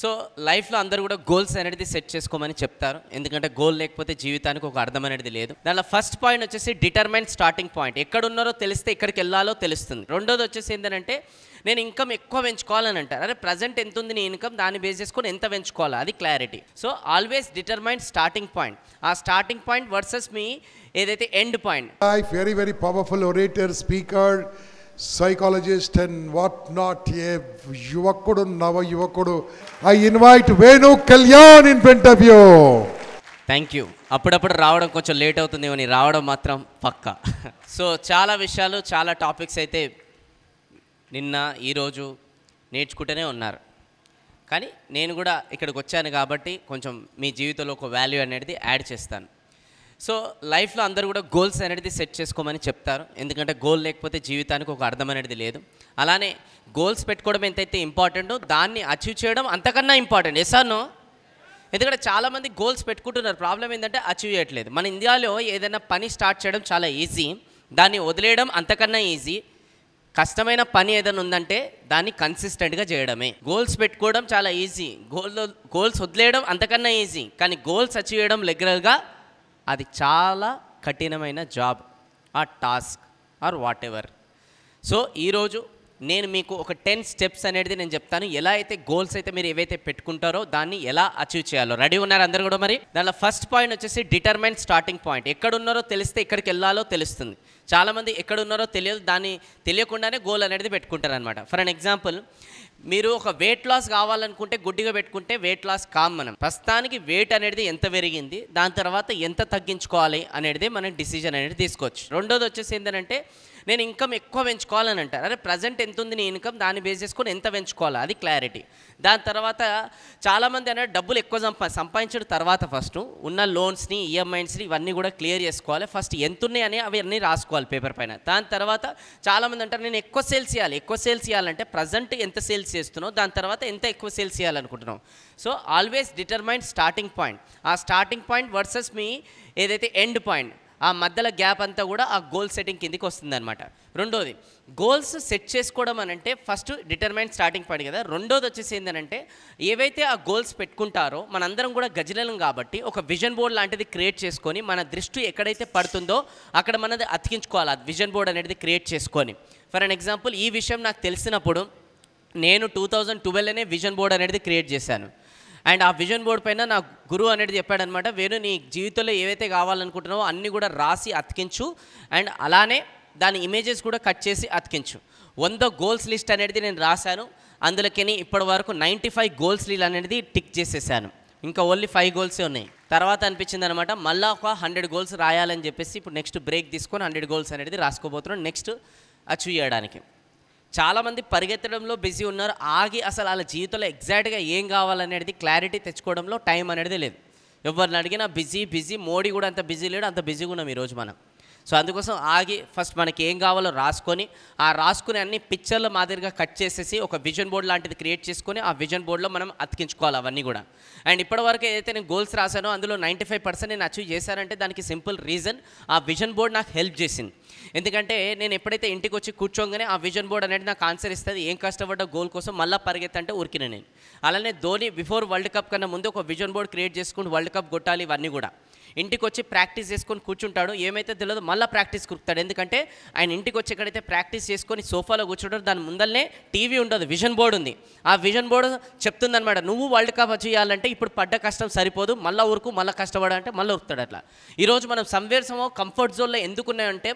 so లైఫ్లో అందరూ కూడా గోల్స్ అనేది సెట్ చేసుకోమని చెప్తారు ఎందుకంటే గోల్ లేకపోతే జీవితానికి ఒక అర్థం అనేది లేదు దానిలో ఫస్ట్ పాయింట్ వచ్చేసి డిటర్మైన్ స్టార్టింగ్ పాయింట్ ఎక్కడ ఉన్నారో తెలిస్తే ఎక్కడికి వెళ్ళాలో తెలుస్తుంది రెండోది వచ్చేసి ఏంటంటే నేను ఇన్కమ్ ఎక్కువ పెంచుకోవాలని అంటారు అరే ప్రజెంట్ ఎంత ఉంది నీ ఇన్కమ్ దాన్ని బేస్ చేసుకొని ఎంత పెంచుకోవాలా అది clarity so always determine starting point ఆ స్టార్టింగ్ పాయింట్ వర్సెస్ మీ ఏదైతే end point very very powerful orator speaker psychologist and what not ఏ యువకుడు నవ యువకుడు I invite Venu Kalyan in front of you thank you అప్పుడప్పుడు రావడం కొంచెం లేట్ అవుతుంది అని రావడం మాత్రం పక్క సో చాలా విషయాలు చాలా టాపిక్స్ అయితే నిన్న ఈరోజు నేర్చుకుంటూనే ఉన్నారు కానీ నేను కూడా ఇక్కడికి వచ్చాను కాబట్టి కొంచెం మీ జీవితంలో ఒక వాల్యూ అనేది యాడ్ చేస్తాను సో లైఫ్లో అందరూ కూడా గోల్స్ అనేది సెట్ చేసుకోమని చెప్తారు ఎందుకంటే గోల్ లేకపోతే జీవితానికి ఒక అర్థం అనేది లేదు అలానే గోల్స్ పెట్టుకోవడం ఎంతైతే ఇంపార్టెంటో దాన్ని అచీవ్ చేయడం అంతకన్నా ఇంపార్టెంట్ ఎసాను ఎందుకంటే చాలామంది గోల్స్ పెట్టుకుంటున్నారు ప్రాబ్లం ఏంటంటే అచీవ్ చేయట్లేదు మన ఇండియాలో ఏదైనా పని స్టార్ట్ చేయడం చాలా ఈజీ దాన్ని వదిలేయడం అంతకన్నా ఈజీ కష్టమైన పని ఏదైనా ఉందంటే దాన్ని కన్సిస్టెంట్గా చేయడమే గోల్స్ పెట్టుకోవడం చాలా ఈజీ గోల్ గోల్స్ వదిలేయడం అంతకన్నా ఈజీ కానీ గోల్స్ అచీవ్ చేయడం రెగ్యులర్గా అది చాలా కఠినమైన జాబ్ ఆ task or whatever so ఈరోజు నేను మీకు ఒక టెన్ స్టెప్స్ అనేది నేను చెప్తాను ఎలా అయితే గోల్స్ అయితే మీరు ఏవైతే పెట్టుకుంటారో దాన్ని ఎలా అచీవ్ చేయాలో రెడీ ఉన్నారు అందరు కూడా మరి దానిలో ఫస్ట్ పాయింట్ వచ్చేసి డిటర్మైన్ స్టార్టింగ్ పాయింట్ ఎక్కడ ఉన్నారో తెలిస్తే ఎక్కడికి వెళ్ళాలో తెలుస్తుంది చాలామంది ఎక్కడ ఉన్నారో తెలియదు దాన్ని తెలియకుండానే గోల్ అనేది పెట్టుకుంటారు అనమాట ఫర్ అన్ ఎగ్జాంపుల్ మీరు ఒక వెయిట్ లాస్ కావాలనుకుంటే గుడ్డిగా పెట్టుకుంటే వెయిట్ లాస్ కామ్ మనం ప్రస్తుతానికి వెయిట్ అనేది ఎంత పెరిగింది దాని తర్వాత ఎంత తగ్గించుకోవాలి అనేది మనం డిసిజన్ అనేది తీసుకోవచ్చు రెండోది వచ్చేసి ఏంటంటే నేను ఇన్కమ్ ఎక్కువ పెంచుకోవాలని అంటారు అరే ప్రజెంట్ ఎంత ఉంది నీ ఇన్కమ్ దాన్ని బేస్ చేసుకొని ఎంత పెంచుకోవాలి అది క్లారిటీ దాని తర్వాత చాలామంది అనేది డబ్బులు ఎక్కువ సంపా సంపాదించడం తర్వాత ఫస్ట్ ఉన్న లోన్స్ని ఈఎంఐస్ని e ఇవన్నీ కూడా క్లియర్ చేసుకోవాలి ఫస్ట్ ఎంత ఉన్నాయని అవి అన్నీ రాసుకోవాలి పేపర్ పైన దాని తర్వాత చాలామంది అంటారు నేను ఎక్కువ సేల్స్ చేయాలి ఎక్కువ సేల్స్ చేయాలంటే ప్రజెంట్ ఎంత సేల్స్ చేస్తున్నావు దాని తర్వాత ఎంత ఎక్కువ సేల్స్ చేయాలనుకుంటున్నావు so always determine starting point ఆ స్టార్టింగ్ పాయింట్ వర్సెస్ మీ ఏదైతే ఎండ్ పాయింట్ ఆ మధ్యలో గ్యాప్ అంతా కూడా ఆ గోల్ సెట్టింగ్ కిందికి వస్తుందన్నమాట రెండోది గోల్స్ సెట్ చేసుకోవడం అని అంటే ఫస్ట్ డిటర్మైన్ స్టార్టింగ్ పాయింట్ కదా రెండోది వచ్చేసి ఏంటంటే ఏవైతే ఆ గోల్స్ పెట్టుకుంటారో మనందరం కూడా గజలం కాబట్టి ఒక విజన్ బోర్డ్ లాంటిది క్రియేట్ చేసుకొని మన దృష్టి ఎక్కడైతే పడుతుందో అక్కడ మనది అతికించుకోవాలి ఆ విజన్ బోర్డ్ అనేది క్రియేట్ చేసుకొని ఫర్ అన్ ఎగ్జాంపుల్ ఈ విషయం నాకు తెలిసినప్పుడు నేను టూ థౌజండ్ ట్వెల్వ్లోనే విజన్ బోర్డ్ అనేది క్రియేట్ చేశాను అండ్ ఆ విజన్ బోర్డ్ పైన నా గురువు అనేది చెప్పాడనమాట వేణు నీ జీవితంలో ఏవైతే కావాలనుకుంటున్నావో అన్నీ కూడా రాసి అతికించు అండ్ అలానే దాని ఇమేజెస్ కూడా కట్ చేసి అతికించు వంద గోల్స్ లిస్ట్ అనేది నేను రాశాను అందులోకి ఇప్పటి వరకు నైంటీ ఫైవ్ గోల్స్ లీల్ అనేది టిక్ చేసేసాను ఇంకా ఓన్లీ ఫైవ్ గోల్సే ఉన్నాయి తర్వాత అనిపించింది అనమాట మళ్ళీ ఒక హండ్రెడ్ గోల్స్ రాయాలని చెప్పేసి ఇప్పుడు నెక్స్ట్ బ్రేక్ తీసుకొని హండ్రెడ్ గోల్స్ అనేది రాసుకోబోతున్నాను నెక్స్ట్ అచీవ్ చేయడానికి చాలామంది పరిగెత్తడంలో బిజీ ఉన్నారు ఆగి అసలు వాళ్ళ జీవితంలో ఎగ్జాక్ట్గా ఏం కావాలనేది క్లారిటీ తెచ్చుకోవడంలో టైం అనేది లేదు ఎవరిని అడిగినా బిజీ బిజీ మోడీ కూడా అంత బిజీ లేడు అంత బిజీగా ఉన్నాం ఈరోజు మనం సో అందుకోసం ఆగి ఫస్ట్ మనకి ఏం కావాలో రాసుకొని ఆ రాసుకుని అన్ని పిక్చర్ల మాదిరిగా కట్ చేసేసి ఒక విజన్ బోర్డ్ లాంటిది క్రియేట్ చేసుకొని ఆ విజన్ బోర్డ్లో మనం అతికించుకోవాలి అవన్నీ కూడా అండ్ ఇప్పటివరకు ఏదైతే నేను గోల్స్ రాశానో అందులో నైంటీ ఫైవ్ పర్సెంట్ నేను అచీవ్ చేశానంటే దానికి సింపుల్ రీజన్ ఆ విజన్ బోర్డ్ నాకు హెల్ప్ చేసింది ఎందుకంటే నేను ఎప్పుడైతే ఇంటికి వచ్చి కూర్చోగానే ఆ విజన్ బోర్డ్ అనేది నాకు ఆన్సర్ ఇస్తుంది ఏం కష్టపడ్డ గోల్ కోసం మళ్ళీ పరిగెత్తంటే ఉరికిన నేను అలానే ధోని బిఫోర్ వరల్డ్ కప్ కన్నా ముందు ఒక విజన్ బోర్డ్ క్రియేట్ చేసుకుంటూ వరల్డ్ కప్ కొట్టాలి ఇవన్నీ కూడా ఇంటికి వచ్చి ప్రాక్టీస్ చేసుకొని కూర్చుంటాడు ఏమైతే తెలియదు మళ్ళీ ప్రాక్టీస్ కురుకుతాడు ఎందుకంటే ఆయన ఇంటికి వచ్చి ఎక్కడైతే ప్రాక్టీస్ చేసుకొని సోఫాలో కూర్చుంటాడు దాని ముందరనే టీవీ ఉండదు విజన్ బోర్డు ఉంది ఆ విజన్ బోర్డు చెప్తుందనమాట నువ్వు వరల్డ్ కప్ చేయాలంటే ఇప్పుడు పడ్డ కష్టం సరిపోదు మళ్ళీ ఊరుకు మళ్ళీ కష్టపడాలంటే మళ్ళీ ఉరుకుతాడు అట్లా ఈరోజు మనం సంవేర్సమో కంఫర్ట్ జోన్లో ఎందుకున్నాయంటే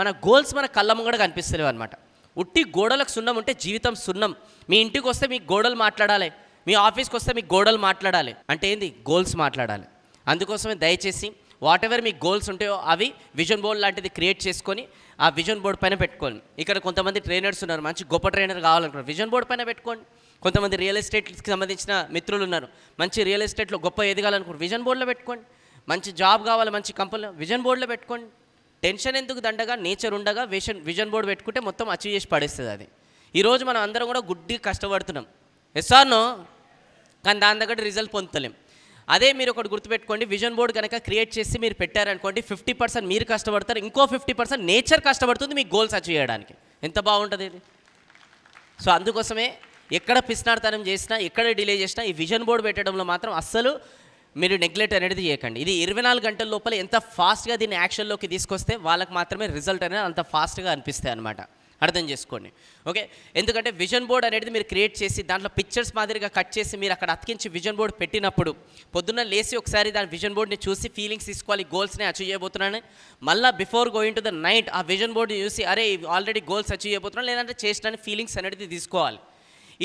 మన గోల్స్ మన కళ్ళము కూడా కనిపిస్తలేవు అనమాట ఉట్టి గోడలకు సున్నం ఉంటే జీవితం సున్నం మీ ఇంటికి వస్తే మీ గోడలు మాట్లాడాలి మీ ఆఫీస్కి వస్తే మీ గోడలు మాట్లాడాలి అంటే ఏంది గోల్స్ మాట్లాడాలి అందుకోసమే దయచేసి వాట్ ఎవర్ మీ గోల్స్ ఉంటాయో అవి విజన్ బోర్డ్ లాంటిది క్రియేట్ చేసుకొని ఆ విజన్ బోర్డ్ పైన పెట్టుకోండి ఇక్కడ కొంతమంది ట్రైనర్స్ ఉన్నారు మంచి గొప్ప ట్రైనర్ కావాలనుకున్నారు విజన్ బోర్డ్ పైన పెట్టుకోండి కొంతమంది రియల్ ఎస్టేట్కి సంబంధించిన మిత్రులు ఉన్నారు మంచి రియల్ ఎస్టేట్లో గొప్ప ఎదగాలనుకున్నారు విజన్ బోర్డులో పెట్టుకోండి మంచి జాబ్ కావాలి మంచి కంపెనీలో విజన్ బోర్డులో పెట్టుకోండి టెన్షన్ ఎందుకు దండగా నేచర్ ఉండగా విజన్ విజన్ బోర్డు పెట్టుకుంటే మొత్తం అచీవ్ చేసి పడేస్తుంది అది ఈరోజు మనం అందరం కూడా గుడ్డి కష్టపడుతున్నాం ఎస్ సార్నో కానీ దాని దగ్గర రిజల్ట్ పొందుతలేం అదే మీరు ఒకటి గుర్తుపెట్టుకోండి విజన్ బోర్డ్ కనుక క్రియేట్ చేసి మీరు పెట్టారనుకోండి ఫిఫ్టీ పర్సెంట్ మీరు కష్టపడతారు ఇంకో ఫిఫ్టీ పర్సెంట్ నేచర్ కష్టపడుతుంది మీ గోల్స్ అచీవ్ చేయడానికి ఎంత బాగుంటుంది ఇది సో అందుకోసమే ఎక్కడ పిస్నార్తనం చేసినా ఎక్కడ డిలే చేసినా ఈ విజన్ బోర్డ్ పెట్టడంలో మాత్రం అస్సలు మీరు నెగ్లెక్ట్ అనేది చేయకండి ఇది ఇరవై నాలుగు గంటల లోపల ఎంత ఫాస్ట్గా దీన్ని యాక్షన్లోకి తీసుకొస్తే వాళ్ళకి మాత్రమే రిజల్ట్ అనేది అంత ఫాస్ట్గా అనిపిస్తాయి అనమాట అర్థం చేసుకోండి ఓకే ఎందుకంటే విజన్ బోర్డ్ అనేది మీరు క్రియేట్ చేసి దాంట్లో పిక్చర్స్ మాదిరిగా కట్ చేసి మీరు అక్కడ అతికించి విజన్ బోర్డ్ పెట్టినప్పుడు పొద్దున్న లేసి ఒకసారి దాని విజన్ బోర్డ్ని చూసి ఫీలింగ్స్ తీసుకోవాలి గోల్స్ని అచీవ్ చేయబోతున్నాను మళ్ళీ before going to the night ఆ విజన్ బోర్డ్ని చూసి అరే ఆల్రెడీ గోల్స్ అచీవ్ చేయబోతున్నాను లేదంటే చేసిన ఫీలింగ్స్ అనేది తీసుకోవాలి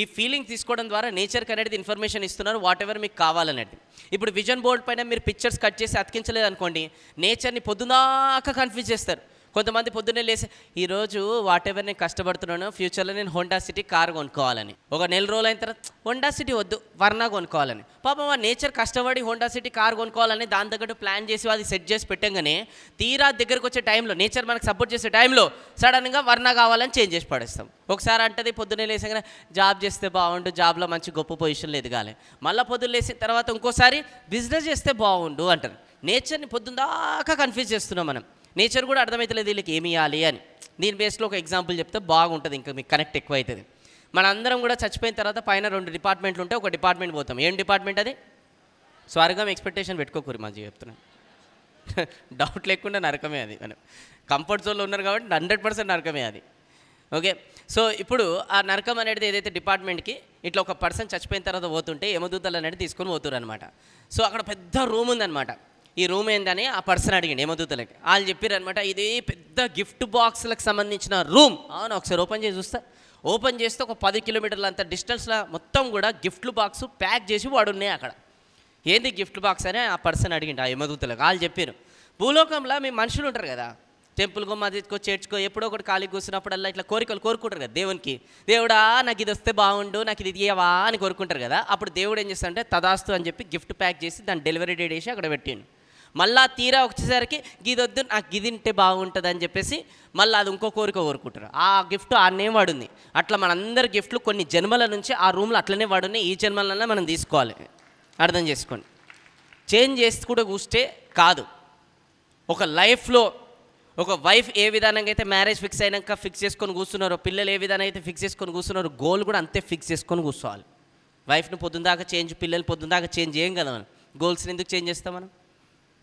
ఈ ఫీలింగ్ తీసుకోవడం ద్వారా నేచర్కి అనేది ఇన్ఫర్మేషన్ ఇస్తున్నారు వాట్ ఎవర్ మీకు కావాలనేది ఇప్పుడు విజన్ బోర్డ్ పైన మీరు పిక్చర్స్ కట్ చేసి అతికించలేదు అనుకోండి నేచర్ని పొద్దుదాకా కన్ఫ్యూజ్ చేస్తారు కొంతమంది పొద్దున్నే లేసి ఈరోజు వాట్ ఎవర్ నేను కష్టపడుతున్నాను ఫ్యూచర్లో నేను హోండా సిటీ కార్ కొనుక్కోవాలని ఒక నెల రోజులు అయిన తర్వాత హోండా సిటీ వద్దు వర్ణ కొనుక్కోవాలని పాపం ఆ నేచర్ కష్టపడి హోండా సిటీ కార్ కొనుక్కోవాలని దాని తగ్గట్టు ప్లాన్ చేసి అది సెట్ చేసి పెట్టంగానే తీరా దగ్గరకు వచ్చే టైంలో నేచర్ మనకు సపోర్ట్ చేసే టైంలో సడన్గా వర్ణ కావాలని చేంజ్ చేసి పడేస్తాం ఒకసారి అంటది పొద్దున్నే లేసాగానే జాబ్ చేస్తే బాగుండు జాబ్లో మంచి గొప్ప పొజిషన్లు ఎదగాలి మళ్ళీ పొద్దున్న లేసిన తర్వాత ఇంకోసారి బిజినెస్ చేస్తే బాగుండు అంటారు నేచర్ని పొద్దున్న దాకా కన్ఫ్యూజ్ చేస్తున్నాం మనం నేచర్ కూడా అర్థమవుతలేదు వీళ్ళకి ఏమి ఇవ్వాలి అని దీని బేస్లో ఒక ఎగ్జాంపుల్ చెప్తే బాగుంటుంది ఇంకా మీకు కనెక్ట్ ఎక్కువ అవుతుంది మనందరం కూడా చచ్చిపోయిన తర్వాత పైన రెండు డిపార్ట్మెంట్లు ఉంటే ఒక డిపార్ట్మెంట్ పోతాం ఏం డిపార్ట్మెంట్ అది స్వర్గం ఎక్స్పెక్టేషన్ పెట్టుకోకూరు మంచి చెప్తున్నాను డౌట్ లేకుండా నరకమే అది మనం కంఫర్ట్ జోన్లో ఉన్నారు కాబట్టి హండ్రెడ్ పర్సెంట్ నరకమే అది ఓకే సో ఇప్పుడు ఆ నరకం అనేది ఏదైతే డిపార్ట్మెంట్కి ఇట్లా ఒక పర్సన్ చచ్చిపోయిన తర్వాత పోతుంటే యమదూతలు అనేది తీసుకొని పోతురు అనమాట సో అక్కడ పెద్ద రూమ్ ఉందన్నమాట ఈ రూమ్ ఏందని ఆ పర్సన్ అడిగిండు యమదూతలకి వాళ్ళు చెప్పారనమాట ఇది పెద్ద గిఫ్ట్ బాక్స్లకు సంబంధించిన రూమ్ అవును ఒకసారి ఓపెన్ చేసి చూస్తా ఓపెన్ చేస్తే ఒక పది కిలోమీటర్ల అంత డిస్టెన్స్లో మొత్తం కూడా గిఫ్ట్లు బాక్స్ ప్యాక్ చేసి వాడు ఉన్నాయి అక్కడ ఏంది గిఫ్ట్ బాక్స్ అని ఆ పర్సన్ అడిగిండు ఆ యమదూతలకు వాళ్ళు చెప్పారు భూలోకంలో మీ మనుషులు ఉంటారు కదా టెంపుల్కో మస్జిద్కో చేర్చుకో ఎప్పుడో ఒకటి ఖాళీ కూర్చున్నప్పుడల్లా ఇట్లా కోరికలు కోరుకుంటారు కదా దేవునికి దేవుడా నాకు ఇది వస్తే బాగుండు నాకు ఇది ఇయ్యవా అని కోరుకుంటారు కదా అప్పుడు దేవుడు ఏం చేస్తాడంటే తదాస్తు అని చెప్పి గిఫ్ట్ ప్యాక్ చేసి దాన్ని డెలివరీ డేట్ వేసి అక్కడ పెట్టిండు మళ్ళా తీరా వచ్చేసరికి గిదొద్దు నాకు గిదింటే బాగుంటుంది అని చెప్పేసి మళ్ళీ అది ఇంకో కోరిక కోరుకుంటారు ఆ గిఫ్ట్ ఆడనే వాడుంది అట్లా మనందరి గిఫ్ట్లు కొన్ని జన్మల నుంచి ఆ రూమ్లో అట్లనే వాడున్నాయి ఈ జన్మలనే మనం తీసుకోవాలి అర్థం చేసుకోండి చేంజ్ చేసి కూడా కూస్తే కాదు ఒక లైఫ్లో ఒక వైఫ్ ఏ విధానంగా అయితే మ్యారేజ్ ఫిక్స్ అయినాక ఫిక్స్ చేసుకొని కూర్చున్నారో పిల్లలు ఏ విధానం అయితే ఫిక్స్ చేసుకొని కూర్చున్నారో గోల్ కూడా అంతే ఫిక్స్ చేసుకొని కూర్చోవాలి వైఫ్ను పొద్దున్నదాకా చేంజ్ పిల్లలు పొద్దున్నదాకా చేంజ్ చేయం కదా మనం గోల్స్ని ఎందుకు చేంజ్ చేస్తాం మనం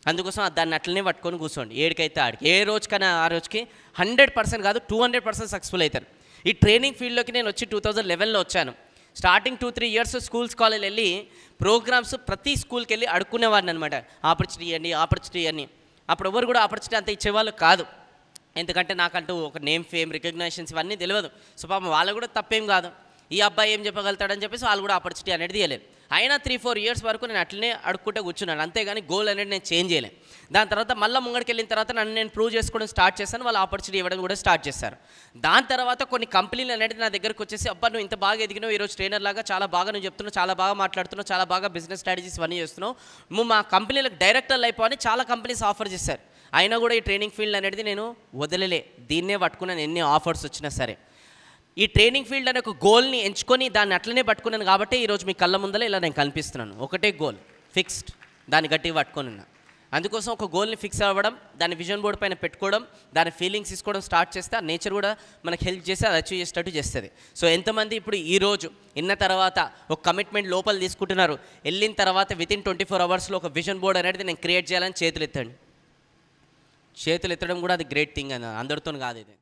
అందుకోసం దాన్ని అట్లనే పట్టుకొని కూర్చోండి ఏడికైతే ఆడికి ఏ రోజుకైనా ఆ రోజుకి హండ్రెడ్ పర్సెంట్ కాదు టూ హండ్రెడ్ పర్సెంట్ సక్సెస్ఫుల్ అవుతారు ఈ ట్రైనింగ్ ఫీల్డ్లోకి నేను వచ్చి టూ థౌజండ్ లెవెన్లో వచ్చాను starting two three years schools college వెళ్ళి ప్రోగ్రామ్స్ ప్రతి స్కూల్కి వెళ్ళి అడుక్కునేవాడిని అనమాట ఆపర్చునిటీ అని ఆపర్చునిటీ అని అప్పుడు ఎవరు కూడా ఆపర్చునిటీ అంత ఇచ్చేవాళ్ళు కాదు ఎందుకంటే నాకంటూ ఒక నేమ్ ఫేమ్ రికగ్నైషన్స్ ఇవన్నీ తెలియదు సో పాపం వాళ్ళు కూడా తప్పేం కాదు ఈ అబ్బాయి ఏం చెప్పగలుగుతాడని చెప్పేసి వాళ్ళు కూడా ఆపర్చునిటీ అనేది తీయలేదు అయినా త్రీ ఫోర్ ఇయర్స్ వరకు నేను అట్లనే అడుక్కుంటే కూర్చున్నాను అంతేగాని గోల్ అనేది నేను చేంజ్ చేయలేను దాని తర్వాత మళ్ళీ ముంగడికి వెళ్ళిన తర్వాత నన్ను నేను ప్రూవ్ చేసుకోవడం స్టార్ట్ చేశాను వాళ్ళు ఆపర్చునిటీ ఇవ్వడం కూడా స్టార్ట్ చేశారు దాని తర్వాత కొన్ని కంపెనీలు అనేది నా దగ్గరకు వచ్చేసి అబ్బా నువ్వు ఇంత బాగా ఎదిగినావు ఈరోజు ట్రైనర్ లాగా చాలా బాగా నువ్వు చెప్తున్నావు చాలా బాగా మాట్లాడుతున్నావు చాలా బాగా బిజినెస్ స్ట్రాటజీస్ ఇవన్నీ చేస్తున్నావు నువ్వు మా కంపెనీలకు డైరెక్టర్లు అయిపోవని చాలా కంపెనీస్ ఆఫర్ చేశారు అయినా కూడా ఈ ట్రైనింగ్ ఫీల్డ్ అనేది నేను వదలలే దీన్నే పట్టుకున్నాను ఎన్ని ఆఫర్స్ వచ్చినా సరే ఈ ట్రైనింగ్ ఫీల్డ్ అనే ఒక గోల్ని ఎంచుకొని దాన్ని అట్లనే పట్టుకున్నాను కాబట్టి ఈరోజు మీ కళ్ళ ముందలే ఇలా నేను కనిపిస్తున్నాను ఒకటే గోల్ ఫిక్స్డ్ దాన్ని గట్టిగా పట్టుకొని అందుకోసం ఒక గోల్ని ఫిక్స్ అవ్వడం దాని విజన్ బోర్డ్ పైన పెట్టుకోవడం దాని ఫీలింగ్స్ తీసుకోవడం స్టార్ట్ చేస్తే ఆ నేచర్ కూడా మనకు హెల్ప్ చేసి అది అచీవ్ చేసేటట్టు చేస్తుంది సో ఎంతమంది ఇప్పుడు ఈరోజు ఇన్న తర్వాత ఒక కమిట్మెంట్ లోపల తీసుకుంటున్నారు వెళ్ళిన తర్వాత వితిన్ ట్వంటీ ఫోర్ అవర్స్లో ఒక విజన్ బోర్డ్ అనేది నేను క్రియేట్ చేయాలని చేతులు ఎత్తండి చేతులు ఎత్తడం కూడా అది గ్రేట్ థింగ్ అని అందరితో కాదు ఇది